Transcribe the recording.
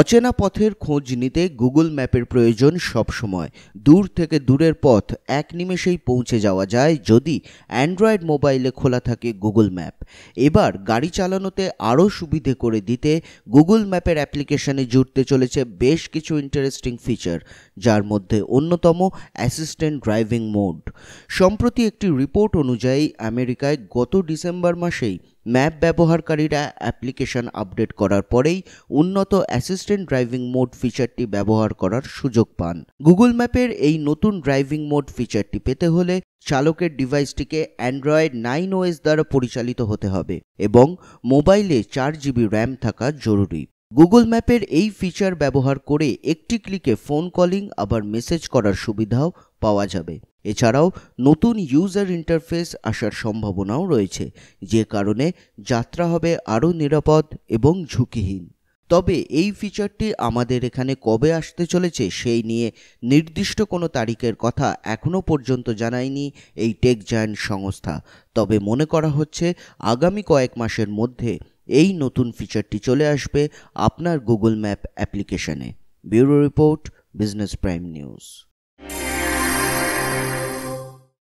অচেনা পথের খোঁজ নিতে গুগল ম্যাপের প্রয়োজন সবসময় দূর থেকে দূরের পথ এক নিমেষেই পৌঁছে যাওয়া যায় যদি অ্যান্ড্রয়েড মোবাইলে খোলা থাকে গুগল ম্যাপ এবার গাড়ি চালানোতে আরও সুবিধে করে দিতে গুগল ম্যাপের অ্যাপ্লিকেশনে জুড়তে চলেছে বেশ কিছু ইন্টারেস্টিং ফিচার যার মধ্যে অন্যতম অ্যাসিস্ট্যান্ট ড্রাইভিং মোড সম্প্রতি একটি রিপোর্ট অনুযায়ী আমেরিকায় গত ডিসেম্বর মাসেই ম্যাপ ব্যবহারকারীরা অ্যাপ্লিকেশন আপডেট করার পরেই উন্নত অ্যাসিস্ট্যান্ট ড্রাইভিং মোড ফিচারটি ব্যবহার করার সুযোগ পান গুগল ম্যাপের এই নতুন ড্রাইভিং মোড ফিচারটি পেতে হলে চালকের ডিভাইসটিকে অ্যান্ড্রয়েড নাইন ওএস দ্বারা পরিচালিত হতে হবে এবং মোবাইলে চার জিবি র্যাম থাকা জরুরি গুগল ম্যাপের এই ফিচার ব্যবহার করে একটি ক্লিকে ফোন কলিং আবার মেসেজ করার সুবিধাও পাওয়া যাবে এছাড়াও নতুন ইউজার ইন্টারফেস আসার সম্ভাবনাও রয়েছে যে কারণে যাত্রা হবে আরও নিরাপদ এবং ঝুঁকিহীন তবে এই ফিচারটি আমাদের এখানে কবে আসতে চলেছে সেই নিয়ে নির্দিষ্ট কোনো তারিখের কথা এখনও পর্যন্ত জানায়নি এই টেক জায়ান্ট সংস্থা তবে মনে করা হচ্ছে আগামী কয়েক মাসের মধ্যে এই নতুন ফিচারটি চলে আসবে আপনার গুগল ম্যাপ অ্যাপ্লিকেশনে bureau report business prime news